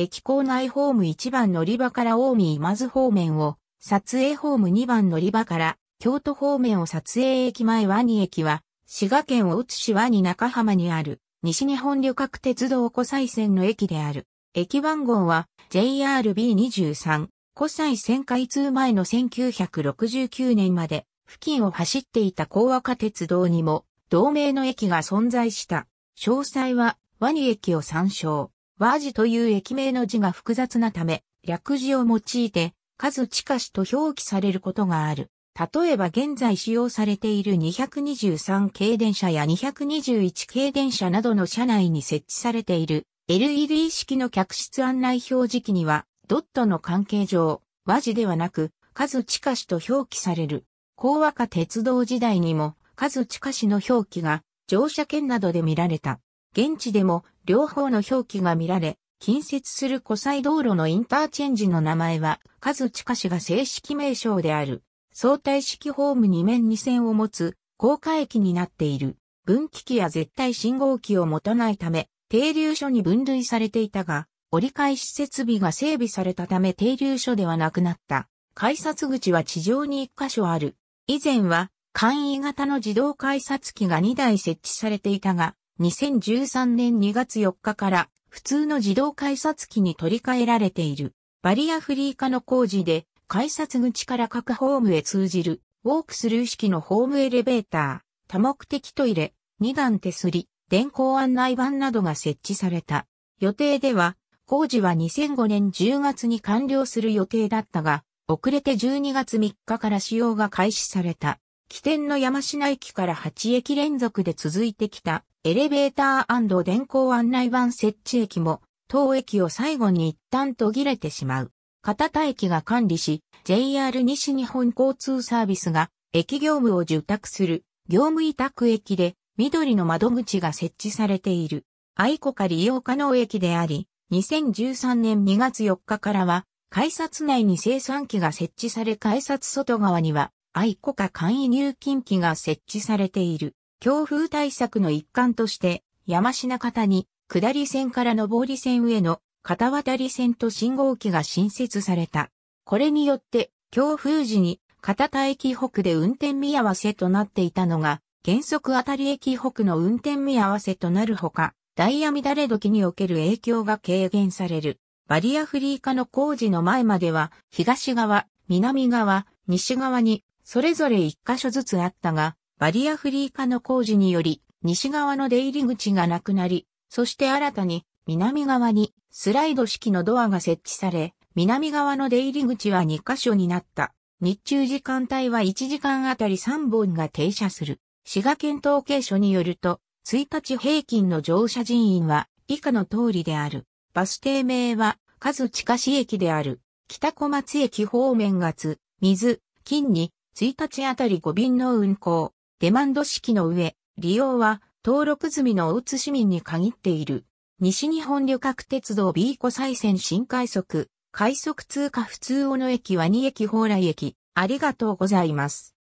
駅構内ホーム1番乗り場から大見今津方面を、撮影ホーム2番乗り場から、京都方面を撮影駅前ワニ駅は、滋賀県大津市ワニ中浜にある、西日本旅客鉄道湖西線の駅である。駅番号は JRB23 湖西線開通前の1969年まで付近を走っていた高和化鉄道にも同名の駅が存在した。詳細はワニ駅を参照。和字という駅名の字が複雑なため、略字を用いて、数近しと表記されることがある。例えば現在使用されている223系電車や221系電車などの車内に設置されている LED 式の客室案内表示器にはドットの関係上和字ではなく数近しと表記される。高和化鉄道時代にも数近しの表記が乗車券などで見られた。現地でも両方の表記が見られ、近接する湖西道路のインターチェンジの名前は、数近しが正式名称である。相対式ホーム2面2線を持つ、高架駅になっている。分岐器や絶対信号機を持たないため、停留所に分類されていたが、折り返し設備が整備されたため停留所ではなくなった。改札口は地上に1箇所ある。以前は、簡易型の自動改札機が2台設置されていたが、2013年2月4日から普通の自動改札機に取り替えられている。バリアフリー化の工事で改札口から各ホームへ通じるウォークスルー式のホームエレベーター、多目的トイレ、2段手すり、電光案内板などが設置された。予定では、工事は2005年10月に完了する予定だったが、遅れて12月3日から使用が開始された。起点の山品駅から8駅連続で続いてきたエレベーター電光案内板設置駅も、当駅を最後に一旦途切れてしまう。片田駅が管理し、JR 西日本交通サービスが、駅業務を受託する、業務委託駅で、緑の窓口が設置されている。愛子か利用可能駅であり、2013年2月4日からは、改札内に生産機が設置され改札外側には、愛子か簡易入金機が設置されている。強風対策の一環として、山品方に、下り線から上り線への片渡り線と信号機が新設された。これによって、強風時に片田駅北で運転見合わせとなっていたのが、原則あたり駅北の運転見合わせとなるほか、ダイヤ乱れ時における影響が軽減される。バリアフリー化の工事の前までは、東側、南側、西側に、それぞれ一箇所ずつあったが、バリアフリー化の工事により、西側の出入り口がなくなり、そして新たに南側にスライド式のドアが設置され、南側の出入り口は2箇所になった。日中時間帯は1時間あたり3本が停車する。滋賀県統計所によると、1日平均の乗車人員は以下の通りである。バス停名は、数地下市駅である。北小松駅方面月、水、金に、1日あたり5便の運行。デマンド式の上、利用は登録済みの大津市民に限っている。西日本旅客鉄道 B 湖西線新快速、快速通過普通小野駅は2駅蓬莱駅。ありがとうございます。